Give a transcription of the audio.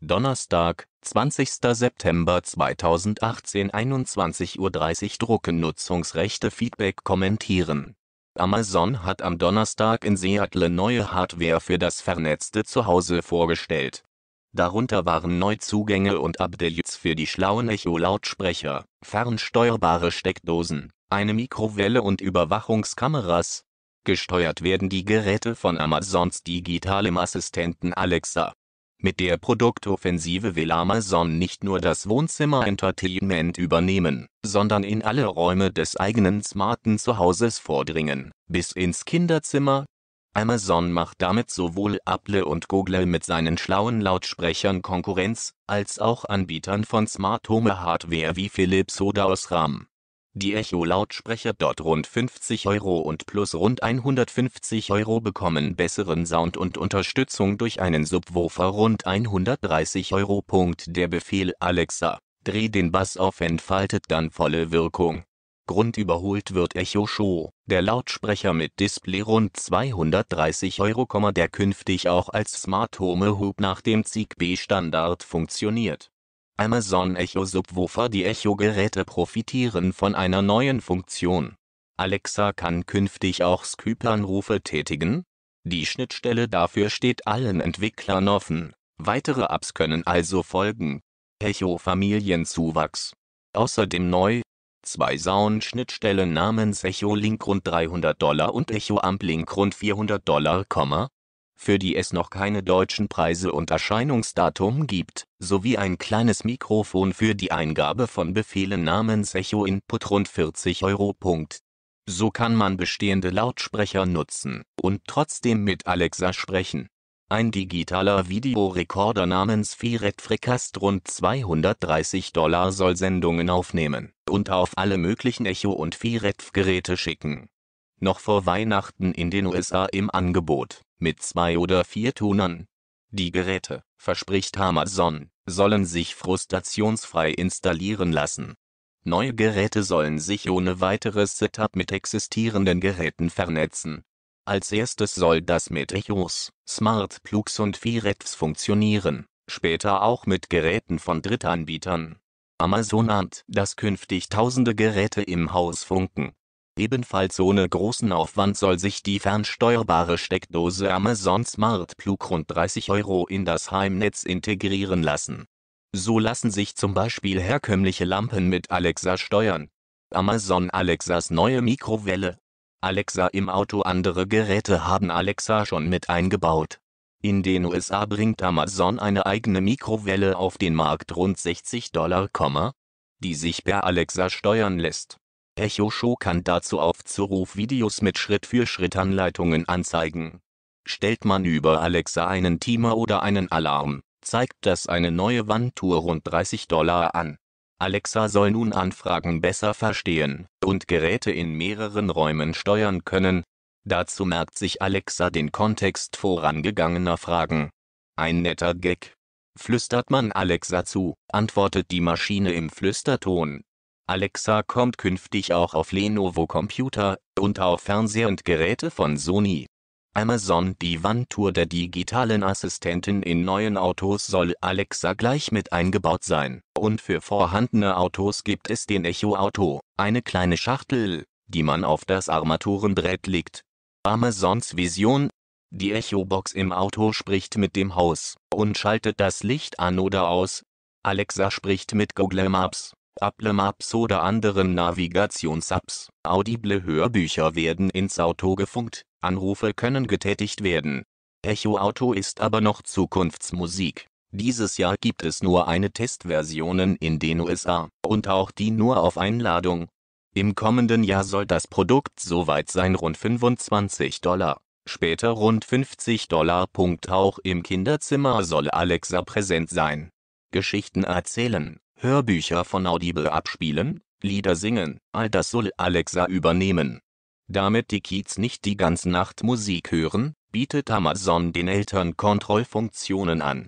Donnerstag, 20. September 2018 21.30 Uhr Drucken Nutzungsrechte Feedback kommentieren Amazon hat am Donnerstag in Seattle neue Hardware für das vernetzte Zuhause vorgestellt. Darunter waren Neuzugänge und Updates für die schlauen Echo-Lautsprecher, fernsteuerbare Steckdosen, eine Mikrowelle und Überwachungskameras. Gesteuert werden die Geräte von Amazons digitalem Assistenten Alexa mit der Produktoffensive will Amazon nicht nur das Wohnzimmer-Entertainment übernehmen, sondern in alle Räume des eigenen smarten Zuhauses vordringen, bis ins Kinderzimmer. Amazon macht damit sowohl Apple und Google mit seinen schlauen Lautsprechern Konkurrenz, als auch Anbietern von Smart Home Hardware wie Philips oder Osram die Echo-Lautsprecher dort rund 50 Euro und plus rund 150 Euro bekommen besseren Sound und Unterstützung durch einen Subwoofer rund 130 Euro. Der Befehl Alexa, dreh den Bass auf entfaltet dann volle Wirkung. Grundüberholt wird Echo Show, der Lautsprecher mit Display rund 230 Euro, der künftig auch als Smart Home Hub nach dem ZigBee-Standard funktioniert Amazon Echo Subwoofer Die Echo-Geräte profitieren von einer neuen Funktion. Alexa kann künftig auch Skype-Anrufe tätigen? Die Schnittstelle dafür steht allen Entwicklern offen. Weitere Apps können also folgen. Echo Familienzuwachs. Außerdem neu zwei Sound-Schnittstellen namens Echo Link rund 300 Dollar und Echo Amp Link rund 400 Dollar, für die es noch keine deutschen Preise und Erscheinungsdatum gibt, sowie ein kleines Mikrofon für die Eingabe von Befehlen namens Echo Input rund 40 Euro. So kann man bestehende Lautsprecher nutzen und trotzdem mit Alexa sprechen. Ein digitaler Videorekorder namens Firet Fricast rund 230 Dollar soll Sendungen aufnehmen und auf alle möglichen Echo- und Firet-Geräte schicken. Noch vor Weihnachten in den USA im Angebot mit zwei oder vier Tonern. Die Geräte, verspricht Amazon, sollen sich frustrationsfrei installieren lassen. Neue Geräte sollen sich ohne weiteres Setup mit existierenden Geräten vernetzen. Als erstes soll das mit Echos, Smart Plugs und VRETs funktionieren, später auch mit Geräten von Drittanbietern. Amazon ahnt, dass künftig tausende Geräte im Haus funken Ebenfalls ohne großen Aufwand soll sich die fernsteuerbare Steckdose Amazon Smart Plug rund 30 Euro in das Heimnetz integrieren lassen. So lassen sich zum Beispiel herkömmliche Lampen mit Alexa steuern. Amazon Alexas neue Mikrowelle. Alexa im Auto Andere Geräte haben Alexa schon mit eingebaut. In den USA bringt Amazon eine eigene Mikrowelle auf den Markt rund 60 Dollar, die sich per Alexa steuern lässt Echo Show kann dazu Aufzurufvideos mit Schritt-für-Schritt-Anleitungen anzeigen. Stellt man über Alexa einen Timer oder einen Alarm, zeigt das eine neue Wandtour rund 30 Dollar an. Alexa soll nun Anfragen besser verstehen und Geräte in mehreren Räumen steuern können. Dazu merkt sich Alexa den Kontext vorangegangener Fragen. Ein netter Gag. Flüstert man Alexa zu, antwortet die Maschine im Flüsterton. Alexa kommt künftig auch auf Lenovo-Computer und auf Fernseher und Geräte von Sony. Amazon Die Wandtour der digitalen Assistenten in neuen Autos soll Alexa gleich mit eingebaut sein. Und für vorhandene Autos gibt es den Echo Auto, eine kleine Schachtel, die man auf das Armaturenbrett legt. Amazons Vision Die Echo-Box im Auto spricht mit dem Haus und schaltet das Licht an oder aus. Alexa spricht mit Google Maps Apple Apps oder anderen Navigations-Apps. Audible Hörbücher werden ins Auto gefunkt, Anrufe können getätigt werden. Echo Auto ist aber noch Zukunftsmusik. Dieses Jahr gibt es nur eine Testversion in den USA und auch die nur auf Einladung. Im kommenden Jahr soll das Produkt soweit sein rund 25 Dollar, später rund 50 Dollar. Auch im Kinderzimmer soll Alexa präsent sein. Geschichten erzählen Hörbücher von Audible abspielen, Lieder singen, all das soll Alexa übernehmen. Damit die Kids nicht die ganze Nacht Musik hören, bietet Amazon den Eltern Kontrollfunktionen an